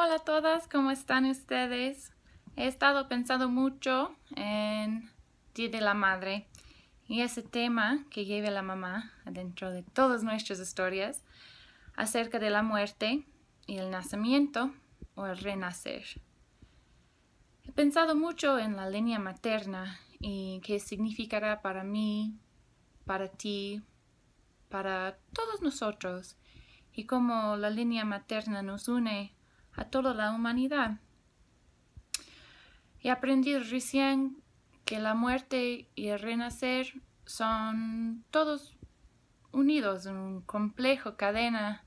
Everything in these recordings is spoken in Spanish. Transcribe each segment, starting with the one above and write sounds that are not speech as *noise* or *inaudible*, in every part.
Hola a todas, ¿cómo están ustedes? He estado pensando mucho en Día de la Madre y ese tema que lleva la mamá adentro de todas nuestras historias acerca de la muerte y el nacimiento o el renacer. He pensado mucho en la línea materna y qué significará para mí, para ti, para todos nosotros y cómo la línea materna nos une a toda la humanidad. Y aprendí recién que la muerte y el renacer son todos unidos en un complejo cadena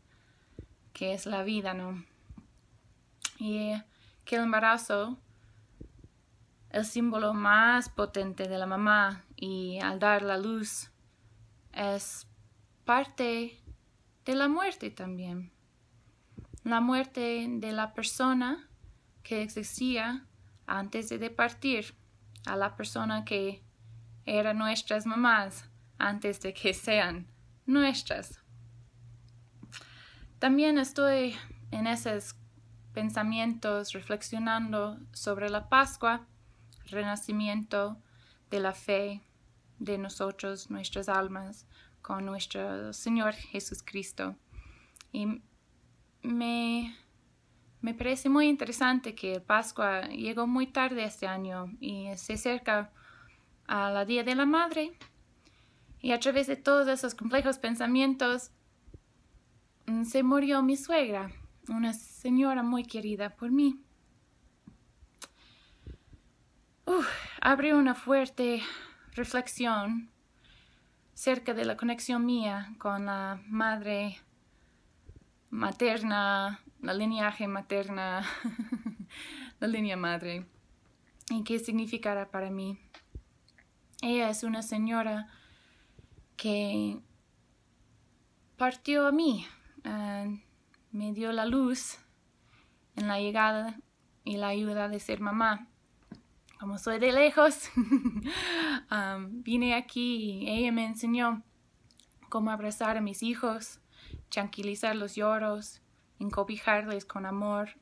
que es la vida, ¿no? Y que el embarazo, el símbolo más potente de la mamá y al dar la luz, es parte de la muerte también la muerte de la persona que existía antes de partir, a la persona que eran nuestras mamás antes de que sean nuestras. También estoy en esos pensamientos reflexionando sobre la Pascua, renacimiento de la fe de nosotros, nuestras almas, con nuestro Señor Jesucristo me, parece muy interesante que Pascua llegó muy tarde este año y se acerca a la Día de la Madre. Y a través de todos esos complejos pensamientos, mm, se murió mi suegra, una señora muy querida por mí. Uf, una fuerte reflexión cerca de la conexión mía con la madre materna, la lineaje materna, *laughs* la línea madre, y qué significará para mí. Ella es una señora que partió a mí, eh, me dio la luz en la llegada y la ayuda de ser mamá. Como soy de lejos, *laughs* ah, vine aquí y ella me enseñó cómo abrazar a mis hijos, tranquilizar los lloros, encobijarles con amor.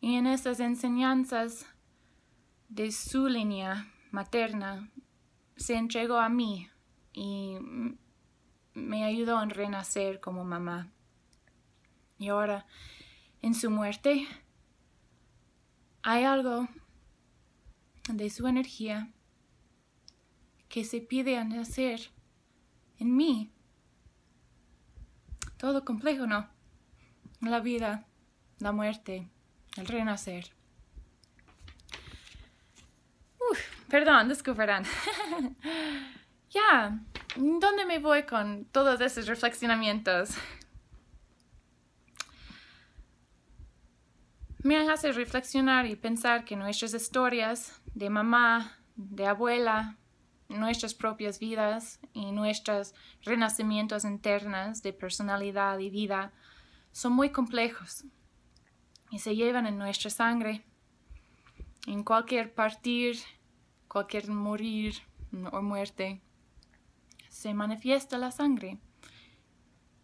Y en esas enseñanzas de su línea materna se entregó a mí y me ayudó a renacer como mamá. Y ahora, en su muerte, hay algo de su energía que se pide a nacer en mí todo complejo, ¿no? La vida, la muerte, el renacer. Uf, perdón, descubrirán. *laughs* ya, ¿dónde me voy con todos esos reflexionamientos? Me hace reflexionar y pensar que nuestras historias de mamá, de abuela, nuestras propias vidas y nuestros renacimientos internos de personalidad y vida son muy complejos y se llevan en nuestra sangre. En cualquier partir, cualquier morir o muerte, se manifiesta la sangre.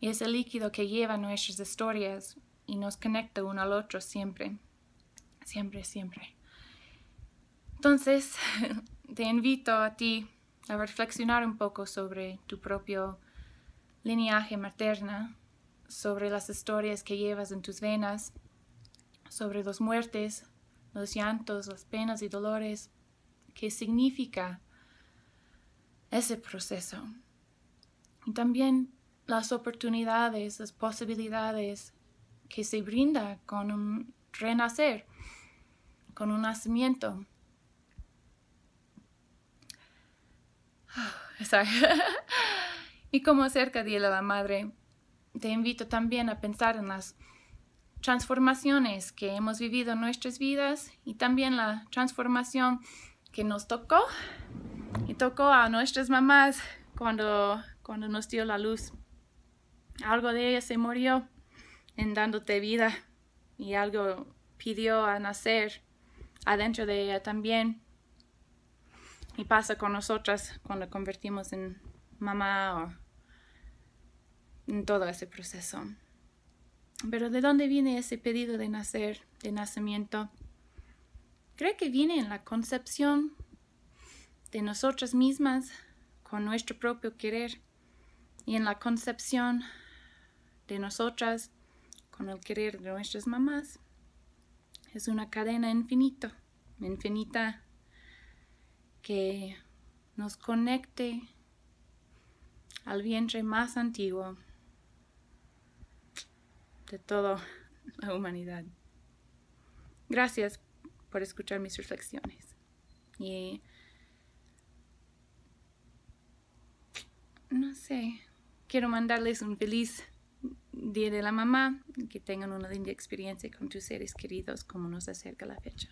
Y es el líquido que lleva nuestras historias y nos conecta uno al otro siempre, siempre, siempre. Entonces, *laughs* te invito a ti a reflexionar un poco sobre tu propio lineaje materna, sobre las historias que llevas en tus venas, sobre las muertes, los llantos, las penas y dolores que significa ese proceso. Y también las oportunidades, las posibilidades que se brinda con un renacer, con un nacimiento, *laughs* y como acerca de la madre, te invito también a pensar en las transformaciones que hemos vivido en nuestras vidas y también la transformación que nos tocó y tocó a nuestras mamás cuando, cuando nos dio la luz. Algo de ella se murió en dándote vida y algo pidió a nacer adentro de ella también. Y pasa con nosotras cuando convertimos en mamá o en todo ese proceso. Pero ¿de dónde viene ese pedido de nacer, de nacimiento? Creo que viene en la concepción de nosotras mismas con nuestro propio querer y en la concepción de nosotras con el querer de nuestras mamás. Es una cadena infinita, infinita que nos conecte al vientre más antiguo de toda la humanidad. Gracias por escuchar mis reflexiones. Y no sé, quiero mandarles un feliz Día de la Mamá, que tengan una linda experiencia con tus seres queridos como nos acerca la fecha.